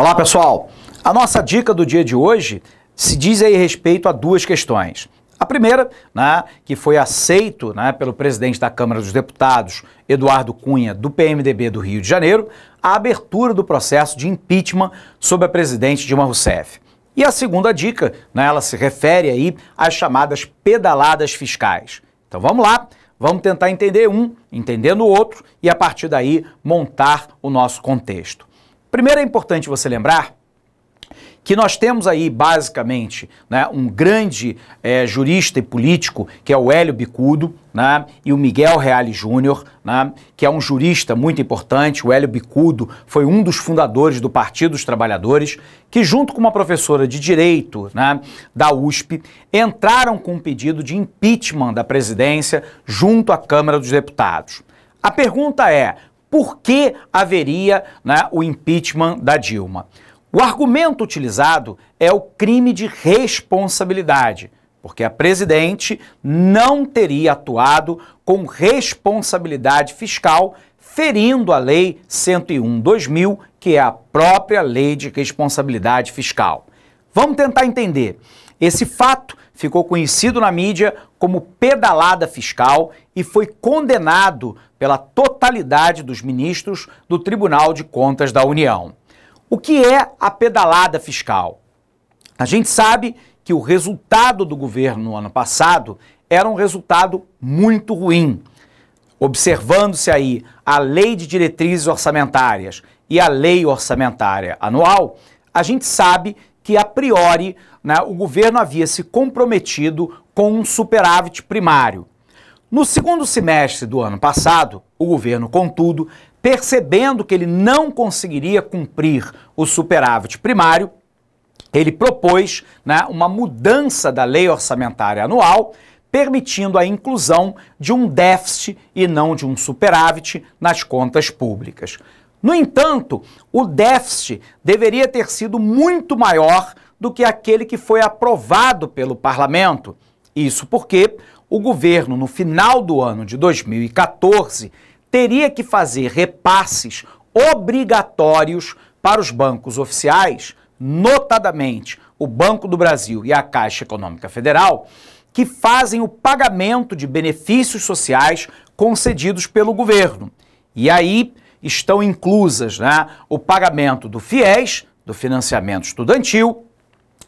Olá, pessoal. A nossa dica do dia de hoje se diz aí respeito a duas questões. A primeira, né, que foi aceito né, pelo presidente da Câmara dos Deputados, Eduardo Cunha, do PMDB do Rio de Janeiro, a abertura do processo de impeachment sobre a presidente Dilma Rousseff. E a segunda dica, né, ela se refere aí às chamadas pedaladas fiscais. Então vamos lá, vamos tentar entender um, entendendo o outro e a partir daí montar o nosso contexto. Primeiro é importante você lembrar que nós temos aí basicamente né, um grande é, jurista e político que é o Hélio Bicudo né, e o Miguel Reale Júnior, né, que é um jurista muito importante. O Hélio Bicudo foi um dos fundadores do Partido dos Trabalhadores, que junto com uma professora de direito né, da USP entraram com um pedido de impeachment da presidência junto à Câmara dos Deputados. A pergunta é: por que haveria né, o impeachment da Dilma. O argumento utilizado é o crime de responsabilidade, porque a presidente não teria atuado com responsabilidade fiscal, ferindo a Lei 101-2000, que é a própria lei de responsabilidade fiscal. Vamos tentar entender. Esse fato ficou conhecido na mídia como pedalada fiscal e foi condenado pela totalidade dos ministros do Tribunal de Contas da União. O que é a pedalada fiscal? A gente sabe que o resultado do governo no ano passado era um resultado muito ruim. Observando-se aí a Lei de Diretrizes Orçamentárias e a Lei Orçamentária Anual, a gente sabe que a priori né, o governo havia se comprometido com um superávit primário. No segundo semestre do ano passado, o governo, contudo, percebendo que ele não conseguiria cumprir o superávit primário, ele propôs né, uma mudança da lei orçamentária anual, permitindo a inclusão de um déficit e não de um superávit nas contas públicas. No entanto, o déficit deveria ter sido muito maior do que aquele que foi aprovado pelo parlamento. Isso porque o governo, no final do ano de 2014, teria que fazer repasses obrigatórios para os bancos oficiais, notadamente o Banco do Brasil e a Caixa Econômica Federal, que fazem o pagamento de benefícios sociais concedidos pelo governo. E aí, estão inclusas né, o pagamento do FIES, do financiamento estudantil,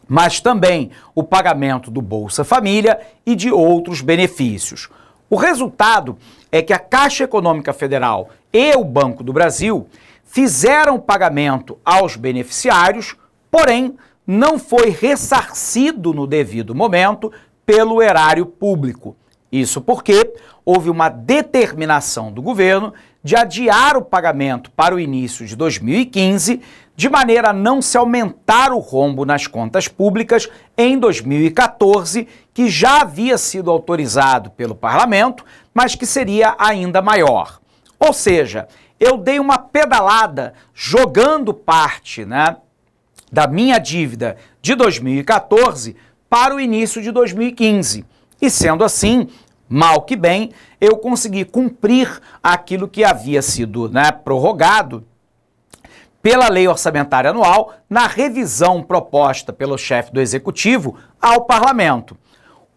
mas também o pagamento do Bolsa Família e de outros benefícios. O resultado é que a Caixa Econômica Federal e o Banco do Brasil fizeram pagamento aos beneficiários, porém não foi ressarcido no devido momento pelo erário público. Isso porque houve uma determinação do governo de adiar o pagamento para o início de 2015, de maneira a não se aumentar o rombo nas contas públicas em 2014, que já havia sido autorizado pelo parlamento, mas que seria ainda maior. Ou seja, eu dei uma pedalada jogando parte né, da minha dívida de 2014 para o início de 2015. E sendo assim, mal que bem, eu consegui cumprir aquilo que havia sido né, prorrogado pela lei orçamentária anual na revisão proposta pelo chefe do executivo ao parlamento.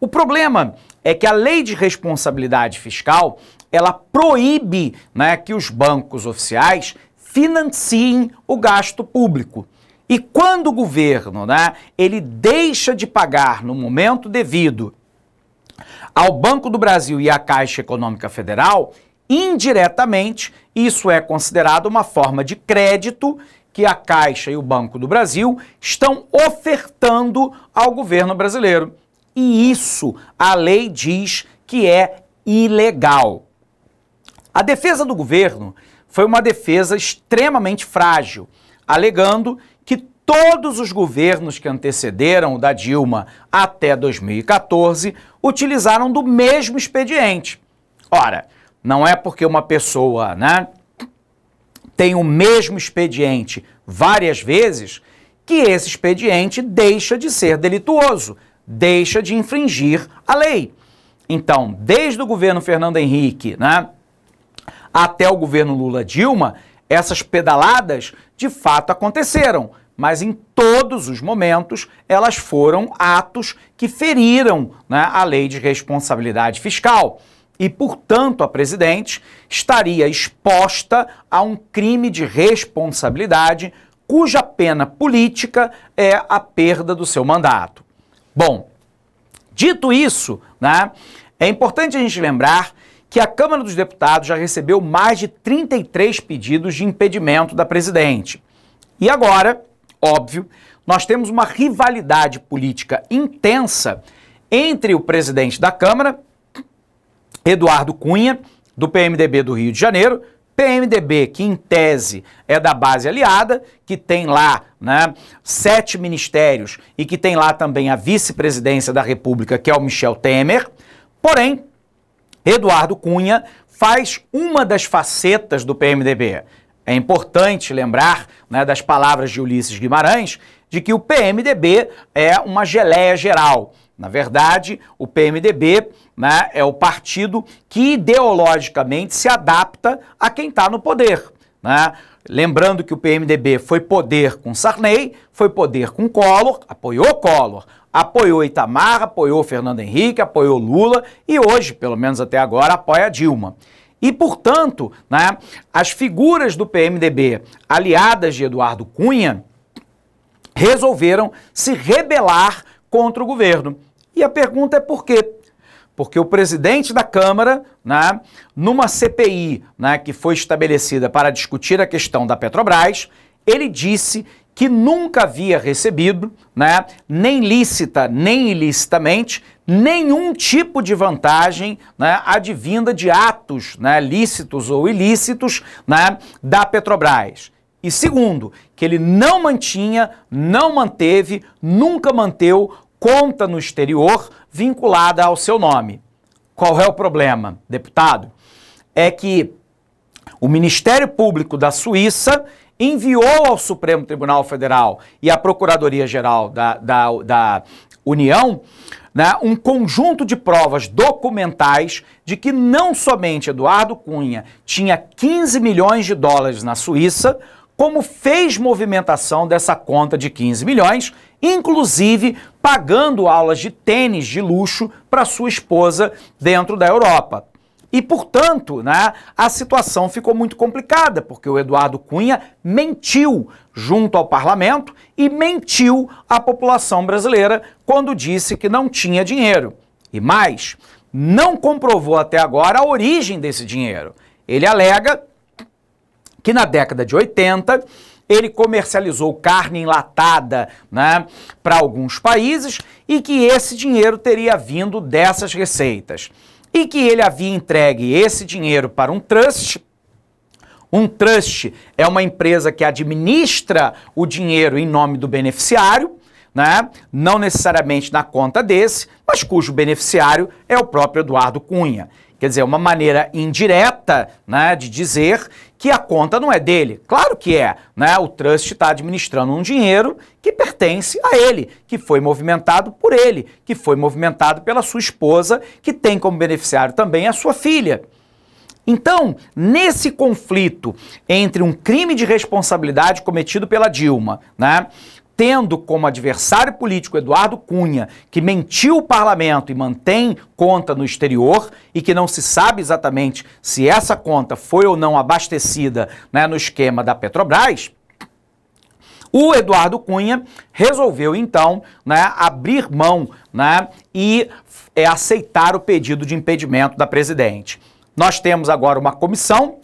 O problema é que a lei de responsabilidade fiscal ela proíbe né, que os bancos oficiais financiem o gasto público. E quando o governo né, ele deixa de pagar no momento devido ao Banco do Brasil e à Caixa Econômica Federal, indiretamente, isso é considerado uma forma de crédito que a Caixa e o Banco do Brasil estão ofertando ao governo brasileiro. E isso a lei diz que é ilegal. A defesa do governo foi uma defesa extremamente frágil, alegando Todos os governos que antecederam o da Dilma até 2014 utilizaram do mesmo expediente. Ora, não é porque uma pessoa né, tem o mesmo expediente várias vezes que esse expediente deixa de ser delituoso, deixa de infringir a lei. Então, desde o governo Fernando Henrique né, até o governo Lula Dilma, essas pedaladas de fato aconteceram mas em todos os momentos elas foram atos que feriram né, a lei de responsabilidade fiscal. E, portanto, a presidente estaria exposta a um crime de responsabilidade cuja pena política é a perda do seu mandato. Bom, dito isso, né, é importante a gente lembrar que a Câmara dos Deputados já recebeu mais de 33 pedidos de impedimento da presidente. E agora, óbvio, nós temos uma rivalidade política intensa entre o presidente da Câmara, Eduardo Cunha, do PMDB do Rio de Janeiro, PMDB, que em tese é da base aliada, que tem lá né, sete ministérios e que tem lá também a vice-presidência da República, que é o Michel Temer. Porém, Eduardo Cunha faz uma das facetas do PMDB, é importante lembrar né, das palavras de Ulisses Guimarães de que o PMDB é uma geleia geral. Na verdade, o PMDB né, é o partido que ideologicamente se adapta a quem está no poder. Né? Lembrando que o PMDB foi poder com Sarney, foi poder com Collor, apoiou Collor, apoiou Itamar, apoiou Fernando Henrique, apoiou Lula e hoje, pelo menos até agora, apoia Dilma. E, portanto, né, as figuras do PMDB aliadas de Eduardo Cunha resolveram se rebelar contra o governo. E a pergunta é por quê? Porque o presidente da Câmara, né, numa CPI né, que foi estabelecida para discutir a questão da Petrobras, ele disse que nunca havia recebido, né, nem lícita nem ilicitamente, nenhum tipo de vantagem né, advinda de atos né, lícitos ou ilícitos né, da Petrobras. E segundo, que ele não mantinha, não manteve, nunca manteu conta no exterior vinculada ao seu nome. Qual é o problema, deputado? É que o Ministério Público da Suíça enviou ao Supremo Tribunal Federal e à Procuradoria-Geral da, da, da União né, um conjunto de provas documentais de que não somente Eduardo Cunha tinha 15 milhões de dólares na Suíça, como fez movimentação dessa conta de 15 milhões, inclusive pagando aulas de tênis de luxo para sua esposa dentro da Europa. E, portanto, né, a situação ficou muito complicada, porque o Eduardo Cunha mentiu junto ao parlamento e mentiu à população brasileira quando disse que não tinha dinheiro. E mais, não comprovou até agora a origem desse dinheiro. Ele alega que na década de 80 ele comercializou carne enlatada né, para alguns países e que esse dinheiro teria vindo dessas receitas e que ele havia entregue esse dinheiro para um trust. Um trust é uma empresa que administra o dinheiro em nome do beneficiário, né? não necessariamente na conta desse, mas cujo beneficiário é o próprio Eduardo Cunha. Quer dizer, é uma maneira indireta né, de dizer que a conta não é dele. Claro que é, né? O trust está administrando um dinheiro que pertence a ele, que foi movimentado por ele, que foi movimentado pela sua esposa, que tem como beneficiário também a sua filha. Então, nesse conflito entre um crime de responsabilidade cometido pela Dilma, né, tendo como adversário político Eduardo Cunha, que mentiu o parlamento e mantém conta no exterior e que não se sabe exatamente se essa conta foi ou não abastecida né, no esquema da Petrobras, o Eduardo Cunha resolveu então né, abrir mão né, e é, aceitar o pedido de impedimento da presidente. Nós temos agora uma comissão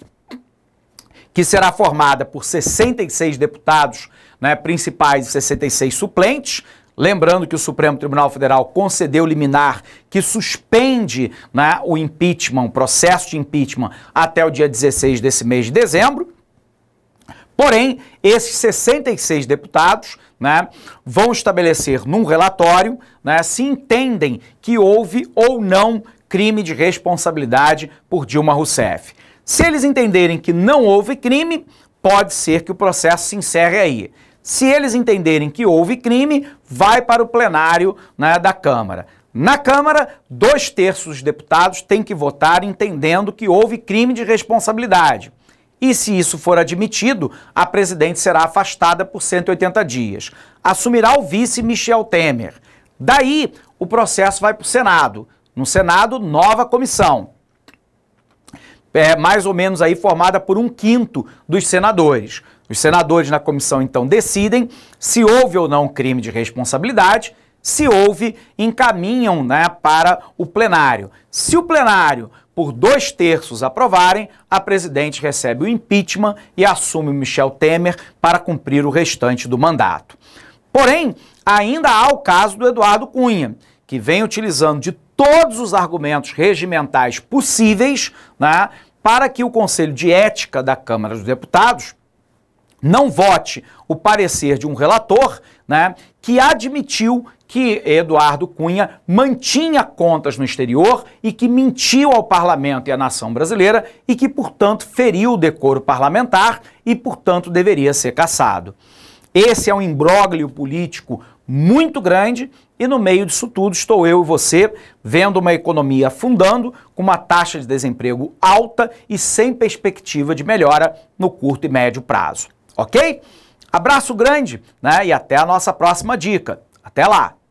que será formada por 66 deputados né, principais e 66 suplentes. Lembrando que o Supremo Tribunal Federal concedeu liminar que suspende né, o impeachment, o processo de impeachment, até o dia 16 desse mês de dezembro. Porém, esses 66 deputados né, vão estabelecer num relatório né, se entendem que houve ou não crime de responsabilidade por Dilma Rousseff. Se eles entenderem que não houve crime, pode ser que o processo se encerre aí. Se eles entenderem que houve crime, vai para o plenário né, da Câmara. Na Câmara, dois terços dos deputados têm que votar entendendo que houve crime de responsabilidade. E se isso for admitido, a presidente será afastada por 180 dias. Assumirá o vice Michel Temer. Daí, o processo vai para o Senado. No Senado, nova comissão. É mais ou menos aí formada por um quinto dos senadores. Os senadores na comissão então decidem se houve ou não crime de responsabilidade, se houve, encaminham né, para o plenário. Se o plenário, por dois terços, aprovarem, a presidente recebe o impeachment e assume o Michel Temer para cumprir o restante do mandato. Porém, ainda há o caso do Eduardo Cunha, que vem utilizando de todos os argumentos regimentais possíveis né, para que o Conselho de Ética da Câmara dos Deputados não vote o parecer de um relator né, que admitiu que Eduardo Cunha mantinha contas no exterior e que mentiu ao parlamento e à nação brasileira e que, portanto, feriu o decoro parlamentar e, portanto, deveria ser cassado. Esse é um imbróglio político muito grande e no meio disso tudo estou eu e você vendo uma economia afundando, com uma taxa de desemprego alta e sem perspectiva de melhora no curto e médio prazo ok? Abraço grande né? e até a nossa próxima dica. Até lá!